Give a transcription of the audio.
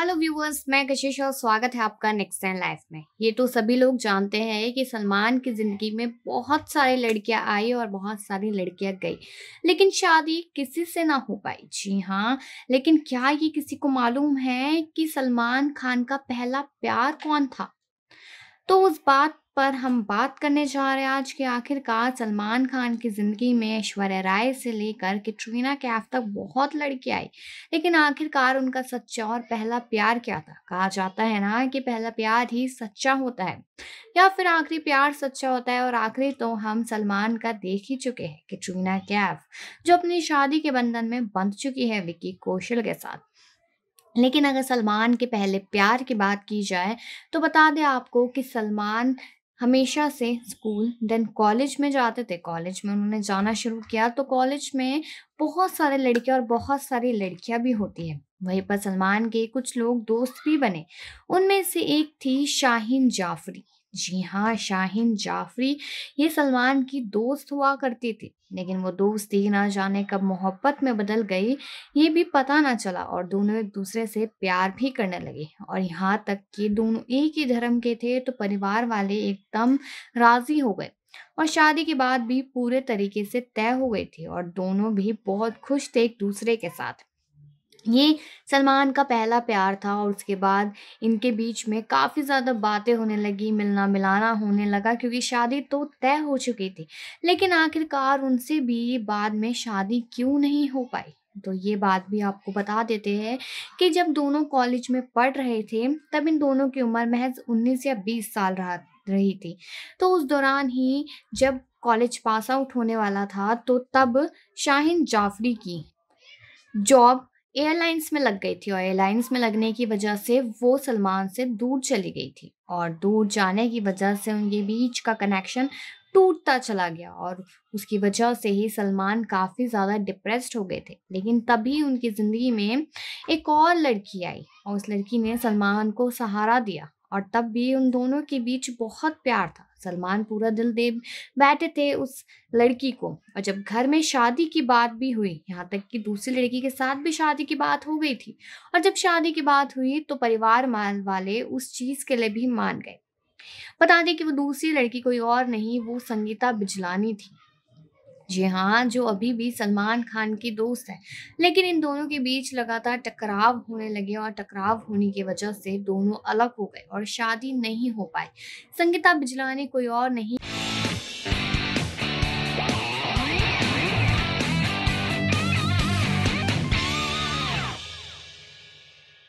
hello viewers मैं कशिश और स्वागत है आपका नेक्स्ट टाइम लाइफ में ये तो सभी लोग जानते हैं कि सलमान की ज़िंदगी में बहुत सारी लड़कियां आई और बहुत सारी लड़कियां गई लेकिन शादी किसी से ना हो पाई जी हाँ लेकिन क्या ये किसी को मालूम है कि सलमान खान का पहला प्यार कौन था तो उस बात पर हम बात करने जा रहे हैं आज कि आखिरकार सलमान खान की ज़िंदगी में ऐश्वर्या राय से लेकर कैटरीना कैफ तक बहुत लड़की आई लेकिन आखिरकार उनका सच्चा और पहला प्यार क्या था कहा जाता है ना कि पहला प्यार ही सच्चा होता है या फिर आखिरी प्यार सच्चा होता है और आखिरी तो हम सलमान का देख ही चुके हैं कैटरीना कैफ जो अपनी शादी के बंधन में बंध चुकी है विक्की कौशल के साथ लेकिन अगर सलमान के पहले प्यार की बात की जाए तो बता दें आपको कि सलमान हमेशा से स्कूल देन कॉलेज में जाते थे कॉलेज में उन्होंने जाना शुरू किया तो कॉलेज में बहुत सारे लड़के और बहुत सारी लड़कियां भी होती हैं वहीं पर सलमान के कुछ लोग दोस्त भी बने उनमें से एक थी शाहीन जाफरी जी हाँ शाहिन जाफरी ये सलमान की दोस्त हुआ करती थी लेकिन वो दोस्ती ना जाने कब मोहब्बत में बदल गई ये भी पता ना चला और दोनों एक दूसरे से प्यार भी करने लगे और यहाँ तक कि दोनों एक ही धर्म के थे तो परिवार वाले एकदम राजी हो गए और शादी के बाद भी पूरे तरीके से तय हो गई थी और दोनों भी बहुत खुश थे एक दूसरे के साथ ये सलमान का पहला प्यार था और उसके बाद इनके बीच में काफ़ी ज़्यादा बातें होने लगी मिलना मिलाना होने लगा क्योंकि शादी तो तय हो चुकी थी लेकिन आखिरकार उनसे भी बाद में शादी क्यों नहीं हो पाई तो ये बात भी आपको बता देते हैं कि जब दोनों कॉलेज में पढ़ रहे थे तब इन दोनों की उम्र महज 19 या 20 साल रहा रही थी तो उस दौरान ही जब कॉलेज पास आउट होने वाला था तो तब शाहिन जाफरी की जॉब एयरलाइंस में लग गई थी और एयरलाइंस में लगने की वजह से वो सलमान से दूर चली गई थी और दूर जाने की वजह से उनके बीच का कनेक्शन टूटता चला गया और उसकी वजह से ही सलमान काफ़ी ज़्यादा डिप्रेस्ड हो गए थे लेकिन तभी उनकी ज़िंदगी में एक और लड़की आई और उस लड़की ने सलमान को सहारा दिया और तब भी उन दोनों के बीच बहुत प्यार था सलमान पूरा दिल दे बैठे थे उस लड़की को और जब घर में शादी की बात भी हुई यहाँ तक कि दूसरी लड़की के साथ भी शादी की बात हो गई थी और जब शादी की बात हुई तो परिवार मान वाले उस चीज़ के लिए भी मान गए बता दें कि वो दूसरी लड़की कोई और नहीं वो संगीता बिजलानी थी जी हाँ जो अभी भी सलमान खान की दोस्त है लेकिन इन दोनों के बीच लगातार टकराव होने लगे और टकराव होने की वजह से दोनों अलग हो गए और शादी नहीं हो पाई संगीता बिजलानी कोई और नहीं